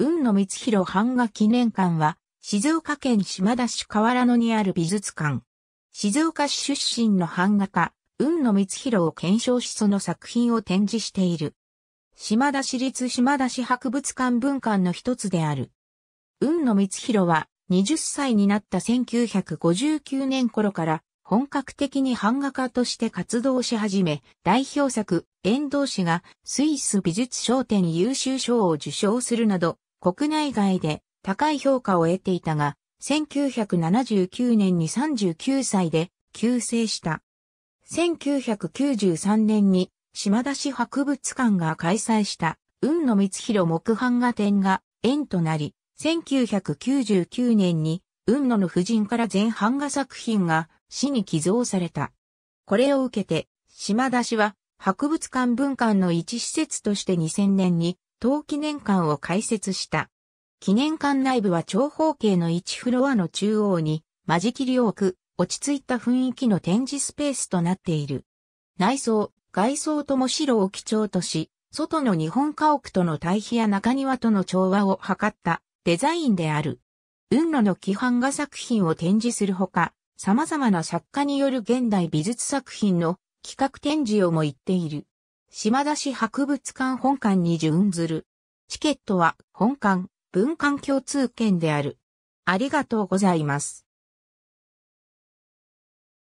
雲野光弘版画記念館は、静岡県島田市河原野にある美術館。静岡市出身の版画家、雲野光弘を検証しその作品を展示している。島田市立島田市博物館文館の一つである。雲野光弘は、20歳になった1959年頃から、本格的に版画家として活動し始め、代表作、遠藤氏がスイス美術商店優秀賞を受賞するなど、国内外で高い評価を得ていたが、1979年に39歳で急逝した。1993年に島田市博物館が開催した雲野光弘木版画展が縁となり、1999年に雲野の夫人から全版画作品が市に寄贈された。これを受けて、島田市は博物館文館の一施設として2000年に当記念館を開設した。記念館内部は長方形の1フロアの中央に、間仕切りを置く、落ち着いた雰囲気の展示スペースとなっている。内装、外装とも白を基調とし、外の日本家屋との対比や中庭との調和を図ったデザインである。雲路の規範画作品を展示するほか、様々な作家による現代美術作品の企画展示をも行っている。島田市博物館本館に準ずる。チケットは本館、文館共通券である。ありがとうございます。